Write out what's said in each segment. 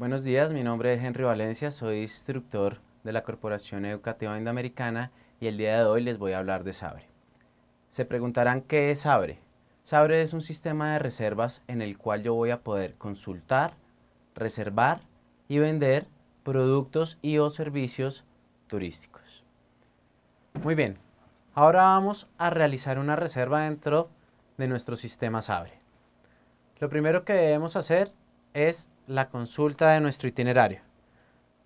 Buenos días, mi nombre es Henry Valencia, soy instructor de la Corporación Educativa Indoamericana y el día de hoy les voy a hablar de Sabre. Se preguntarán qué es Sabre. Sabre es un sistema de reservas en el cual yo voy a poder consultar, reservar y vender productos y o servicios turísticos. Muy bien, ahora vamos a realizar una reserva dentro de nuestro sistema Sabre. Lo primero que debemos hacer es la consulta de nuestro itinerario.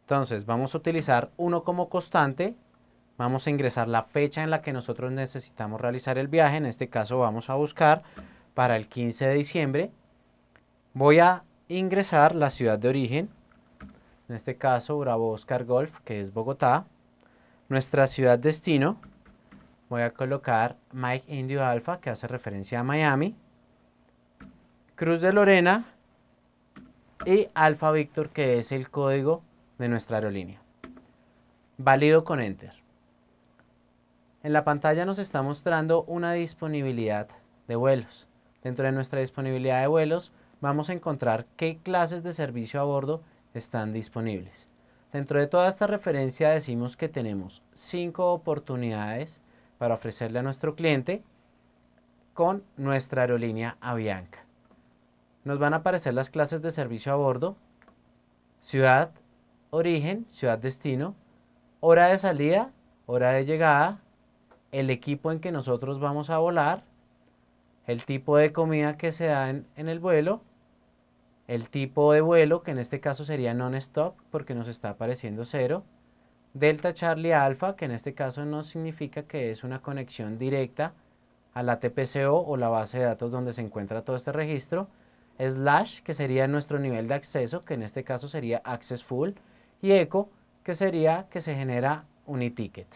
Entonces vamos a utilizar uno como constante, vamos a ingresar la fecha en la que nosotros necesitamos realizar el viaje, en este caso vamos a buscar para el 15 de diciembre, voy a ingresar la ciudad de origen, en este caso Bravo Oscar Golf, que es Bogotá, nuestra ciudad destino, voy a colocar Mike Indio Alpha, que hace referencia a Miami, Cruz de Lorena, y Alfa Victor que es el código de nuestra aerolínea. Válido con Enter. En la pantalla nos está mostrando una disponibilidad de vuelos. Dentro de nuestra disponibilidad de vuelos vamos a encontrar qué clases de servicio a bordo están disponibles. Dentro de toda esta referencia decimos que tenemos cinco oportunidades para ofrecerle a nuestro cliente con nuestra aerolínea Avianca nos van a aparecer las clases de servicio a bordo, ciudad, origen, ciudad, destino, hora de salida, hora de llegada, el equipo en que nosotros vamos a volar, el tipo de comida que se da en, el vuelo, el tipo de vuelo, que en este caso sería non-stop, porque nos está apareciendo cero, Delta Charlie Alpha, que en este caso no significa que es una conexión directa a la TPCO o la base de datos donde se encuentra todo este registro, slash, que sería nuestro nivel de acceso, que en este caso sería access full, y echo, que sería que se genera un e-ticket.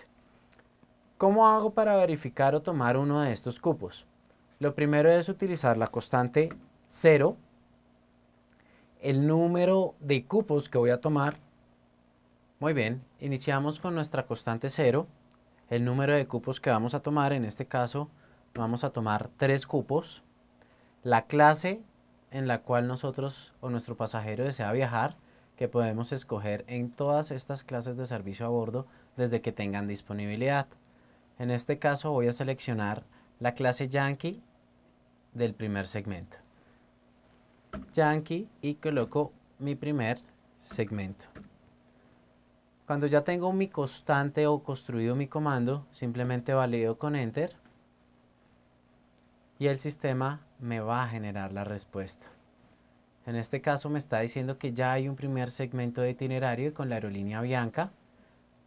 ¿Cómo hago para verificar o tomar uno de estos cupos? Lo primero es utilizar la constante 0, el número de cupos que voy a tomar. Muy bien, iniciamos con nuestra constante 0, el número de cupos que vamos a tomar, en este caso vamos a tomar 3 cupos, la clase en la cual nosotros o nuestro pasajero desea viajar que podemos escoger en todas estas clases de servicio a bordo desde que tengan disponibilidad. En este caso voy a seleccionar la clase Yankee del primer segmento. Yankee y coloco mi primer segmento. Cuando ya tengo mi constante o construido mi comando, simplemente valido con Enter y el sistema me va a generar la respuesta. En este caso me está diciendo que ya hay un primer segmento de itinerario con la aerolínea Bianca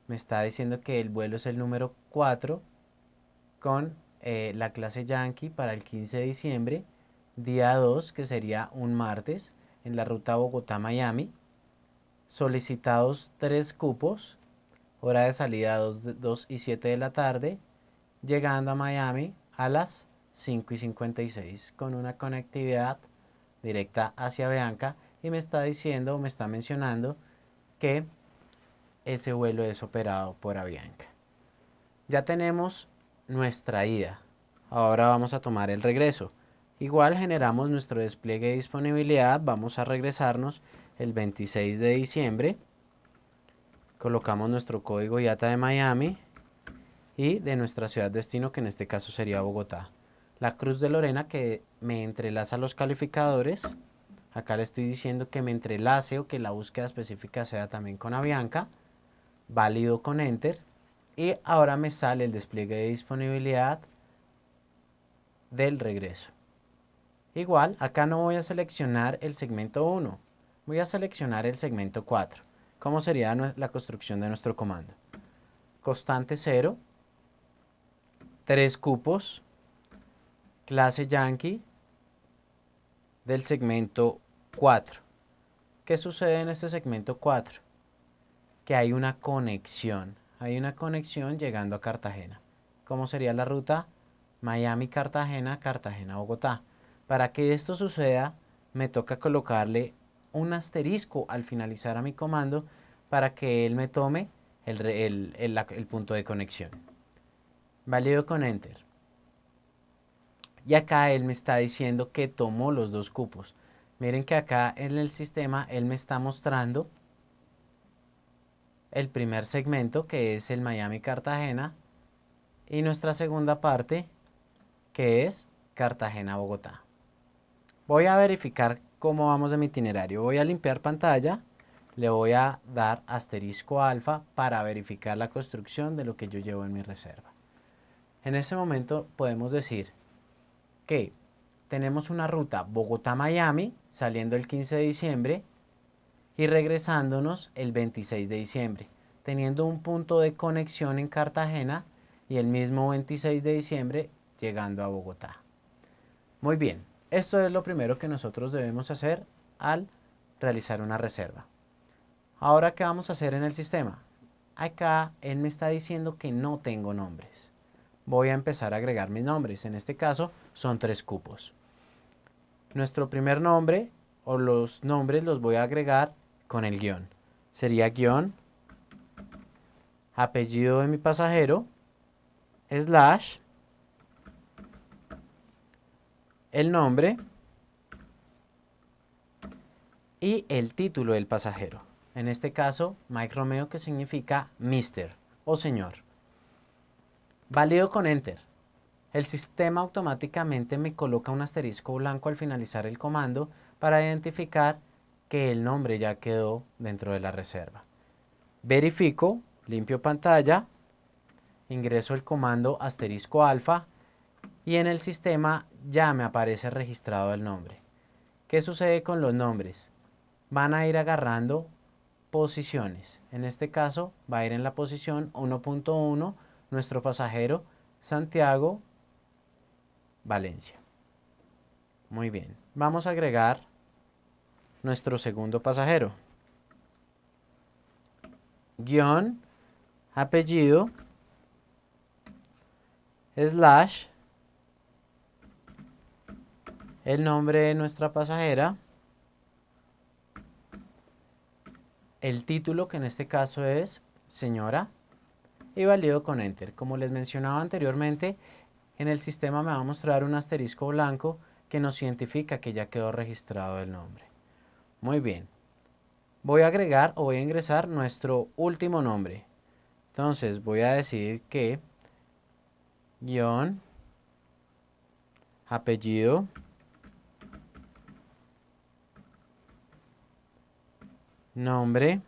me está diciendo que el vuelo es el número 4 con eh, la clase Yankee para el 15 de diciembre, día 2, que sería un martes, en la ruta Bogotá-Miami. Solicitados tres cupos, hora de salida 2, 2 y 7 de la tarde, llegando a Miami a las 5 y 56 con una conectividad directa hacia Avianca y me está diciendo o me está mencionando que ese vuelo es operado por Avianca. Ya tenemos nuestra ida. Ahora vamos a tomar el regreso. Igual generamos nuestro despliegue de disponibilidad. Vamos a regresarnos el 26 de diciembre. Colocamos nuestro código IATA de Miami y de nuestra ciudad destino, que en este caso sería Bogotá la cruz de Lorena que me entrelaza los calificadores. Acá le estoy diciendo que me entrelace o que la búsqueda específica sea también con Avianca. Válido con Enter. Y ahora me sale el despliegue de disponibilidad del regreso. Igual, acá no voy a seleccionar el segmento 1, voy a seleccionar el segmento 4. ¿Cómo sería la construcción de nuestro comando? Constante 0, 3 cupos, clase yankee del segmento 4. ¿Qué sucede en este segmento 4? Que hay una conexión. Hay una conexión llegando a Cartagena. ¿Cómo sería la ruta? Miami-Cartagena, Cartagena-Bogotá. Para que esto suceda, me toca colocarle un asterisco al finalizar a mi comando para que él me tome el, punto de conexión. Valido con Enter. Y acá él me está diciendo que tomó los dos cupos. Miren que acá en el sistema él me está mostrando el primer segmento que es el Miami-Cartagena y nuestra segunda parte que es Cartagena-Bogotá. Voy a verificar cómo vamos en mi itinerario. Voy a limpiar pantalla, le voy a dar asterisco alfa para verificar la construcción de lo que yo llevo en mi reserva. En ese momento podemos decir que tenemos una ruta Bogotá-Miami saliendo el 15 de diciembre y regresándonos el 26 de diciembre, teniendo un punto de conexión en Cartagena y el mismo 26 de diciembre llegando a Bogotá. Muy bien, esto es lo primero que nosotros debemos hacer al realizar una reserva. Ahora, ¿qué vamos a hacer en el sistema? Acá él me está diciendo que no tengo nombres voy a empezar a agregar mis nombres. En este caso son tres cupos. Nuestro primer nombre o los nombres los voy a agregar con el guión. Sería guión, apellido de mi pasajero, slash, el nombre y el título del pasajero. En este caso, Mike Romeo, que significa Mister o Señor. Valido con Enter. El sistema automáticamente me coloca un asterisco blanco al finalizar el comando para identificar que el nombre ya quedó dentro de la reserva. Verifico, limpio pantalla, ingreso el comando asterisco alfa y en el sistema ya me aparece registrado el nombre. ¿Qué sucede con los nombres? Van a ir agarrando posiciones. En este caso va a ir en la posición 1.1 nuestro pasajero Santiago Valencia. Muy bien, vamos a agregar nuestro segundo pasajero. Guión, apellido, slash, el nombre de nuestra pasajera, el título que en este caso es señora y valido con Enter. Como les mencionaba anteriormente, en el sistema me va a mostrar un asterisco blanco que nos identifica que ya quedó registrado el nombre. Muy bien. Voy a agregar o voy a ingresar nuestro último nombre. Entonces voy a decir que guión apellido nombre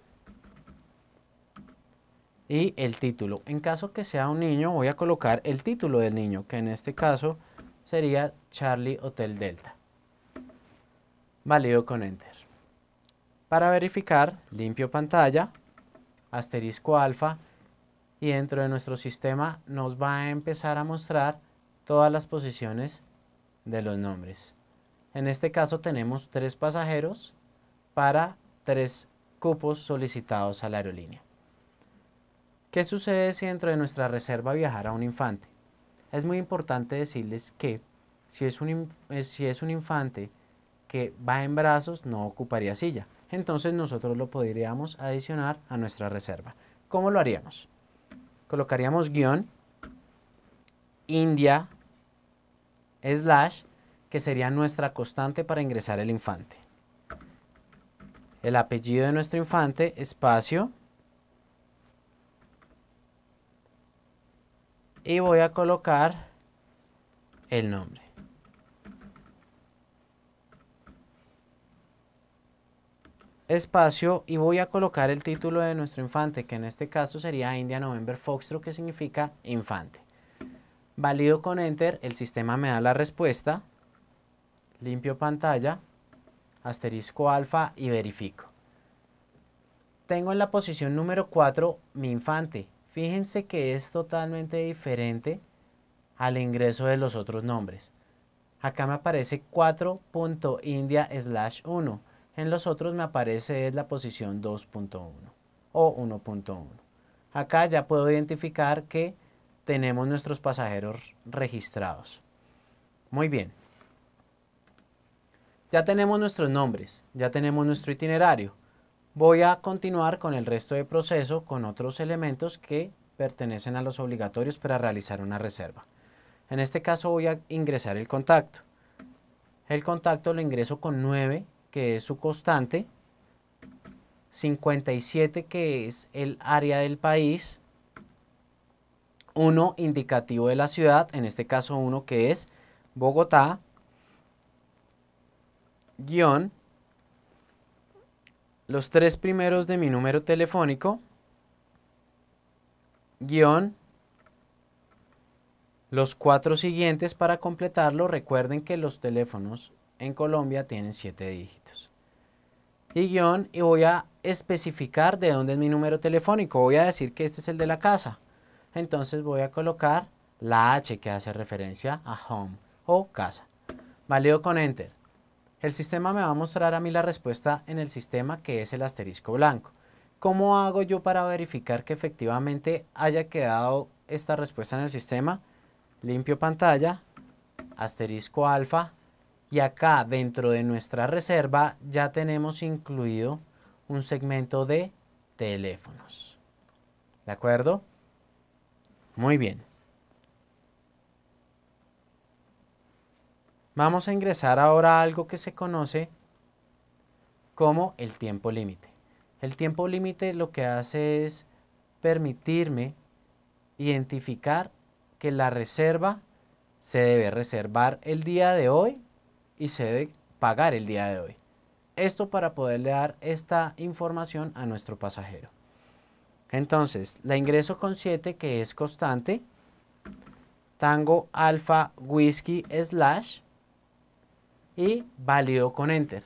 y el título. En caso que sea un niño, voy a colocar el título del niño, que en este caso sería Charlie Hotel Delta. Válido con Enter. Para verificar, limpio pantalla, asterisco alfa, y dentro de nuestro sistema nos va a empezar a mostrar todas las posiciones de los nombres. En este caso tenemos tres pasajeros para tres cupos solicitados a la aerolínea. ¿Qué sucede si dentro de nuestra reserva viajara un infante? Es muy importante decirles que si es un, eh, si es un infante que va en brazos no ocuparía silla. Entonces nosotros lo podríamos adicionar a nuestra reserva. ¿Cómo lo haríamos? Colocaríamos guión, India, slash, que sería nuestra constante para ingresar el infante. El apellido de nuestro infante, espacio, y voy a colocar el nombre. espacio y voy a colocar el título de nuestro infante, que en este caso sería India November Foxtrot, que significa infante. Valido con Enter, el sistema me da la respuesta, limpio pantalla, asterisco alfa y verifico. Tengo en la posición número 4 mi infante, Fíjense que es totalmente diferente al ingreso de los otros nombres. Acá me aparece 4.india slash 1. En los otros me aparece la posición 2.1 o 1.1. Acá ya puedo identificar que tenemos nuestros pasajeros registrados. Muy bien. Ya tenemos nuestros nombres, ya tenemos nuestro itinerario. Voy a continuar con el resto de proceso con otros elementos que pertenecen a los obligatorios para realizar una reserva. En este caso voy a ingresar el contacto. El contacto lo ingreso con 9, que es su constante, 57, que es el área del país, 1 indicativo de la ciudad, en este caso 1 que es Bogotá, guión los tres primeros de mi número telefónico, guión, los cuatro siguientes para completarlo. Recuerden que los teléfonos en Colombia tienen siete dígitos. Y guión, y voy a especificar de dónde es mi número telefónico. Voy a decir que este es el de la casa. Entonces voy a colocar la H que hace referencia a home o casa. Valido con enter. El sistema me va a mostrar a mí la respuesta en el sistema que es el asterisco blanco. ¿Cómo hago yo para verificar que efectivamente haya quedado esta respuesta en el sistema? Limpio pantalla, asterisco alfa y acá dentro de nuestra reserva ya tenemos incluido un segmento de teléfonos. ¿De acuerdo? Muy bien. Vamos a ingresar ahora a algo que se conoce como el tiempo límite. El tiempo límite lo que hace es permitirme identificar que la reserva se debe reservar el día de hoy y se debe pagar el día de hoy. Esto para poderle dar esta información a nuestro pasajero. Entonces, la ingreso con 7 que es constante, tango alfa whisky slash, y válido con Enter.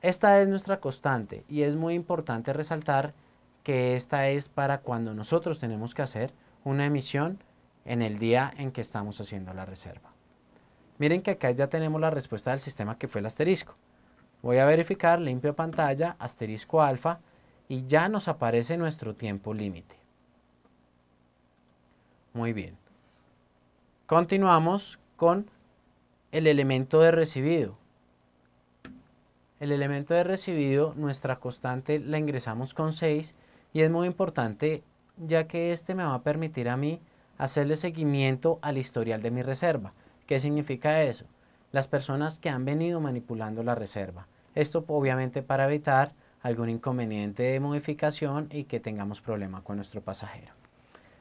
Esta es nuestra constante y es muy importante resaltar que esta es para cuando nosotros tenemos que hacer una emisión en el día en que estamos haciendo la reserva. Miren que acá ya tenemos la respuesta del sistema que fue el asterisco. Voy a verificar, limpio pantalla, asterisco alfa y ya nos aparece nuestro tiempo límite. Muy bien. Continuamos con el elemento de recibido el elemento de recibido, nuestra constante la ingresamos con 6 y es muy importante ya que este me va a permitir a mí hacerle seguimiento al historial de mi reserva. ¿Qué significa eso? Las personas que han venido manipulando la reserva. Esto obviamente para evitar algún inconveniente de modificación y que tengamos problema con nuestro pasajero.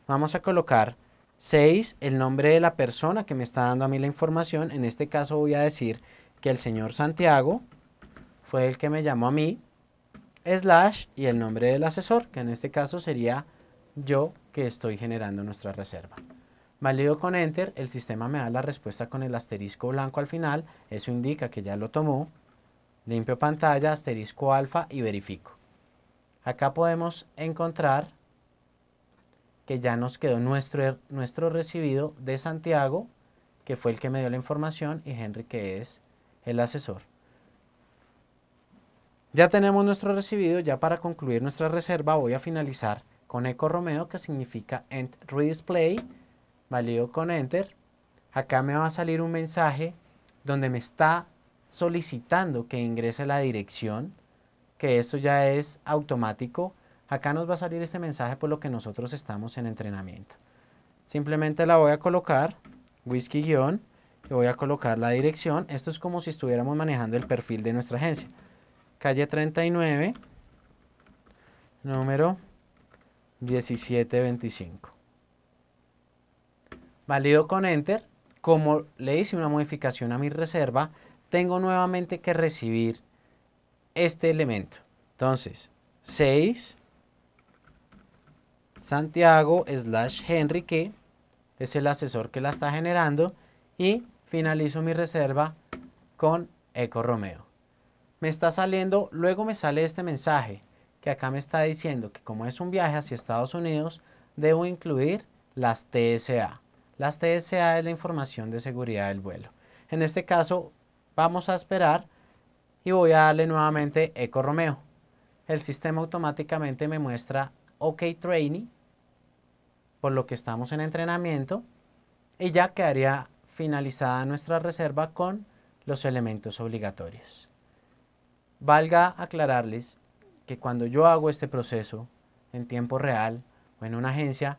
Vamos a colocar 6, el nombre de la persona que me está dando a mí la información. En este caso voy a decir que el señor Santiago fue el que me llamó a mí, slash y el nombre del asesor, que en este caso sería yo que estoy generando nuestra reserva. Valido con Enter, el sistema me da la respuesta con el asterisco blanco al final, eso indica que ya lo tomó. Limpio pantalla, asterisco alfa y verifico. Acá podemos encontrar que ya nos quedó nuestro, er, nuestro recibido de Santiago, que fue el que me dio la información, y Henry, que es el asesor. Ya tenemos nuestro recibido, ya para concluir nuestra reserva voy a finalizar con eco romeo que significa end redisplay, valido con enter. Acá me va a salir un mensaje donde me está solicitando que ingrese la dirección, que esto ya es automático. Acá nos va a salir este mensaje por lo que nosotros estamos en entrenamiento. Simplemente la voy a colocar, whisky y voy a colocar la dirección. Esto es como si estuviéramos manejando el perfil de nuestra agencia calle 39, número 1725. Valido con Enter. Como le hice una modificación a mi reserva, tengo nuevamente que recibir este elemento. Entonces, 6 Santiago slash Henry, que es el asesor que la está generando, y finalizo mi reserva con Eco Romeo me está saliendo, luego me sale este mensaje que acá me está diciendo que como es un viaje hacia Estados Unidos, debo incluir las TSA. Las TSA es la información de seguridad del vuelo. En este caso, vamos a esperar y voy a darle nuevamente Eco Romeo. El sistema automáticamente me muestra OK Training, por lo que estamos en entrenamiento, y ya quedaría finalizada nuestra reserva con los elementos obligatorios. Valga aclararles que cuando yo hago este proceso en tiempo real o en una agencia,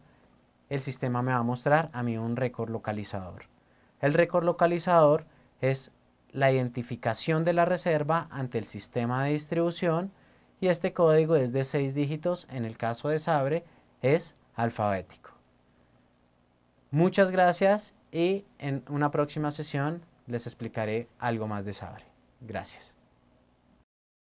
el sistema me va a mostrar a mí un récord localizador. El récord localizador es la identificación de la reserva ante el sistema de distribución y este código es de seis dígitos, en el caso de Sabre es alfabético. Muchas gracias y en una próxima sesión les explicaré algo más de Sabre. Gracias.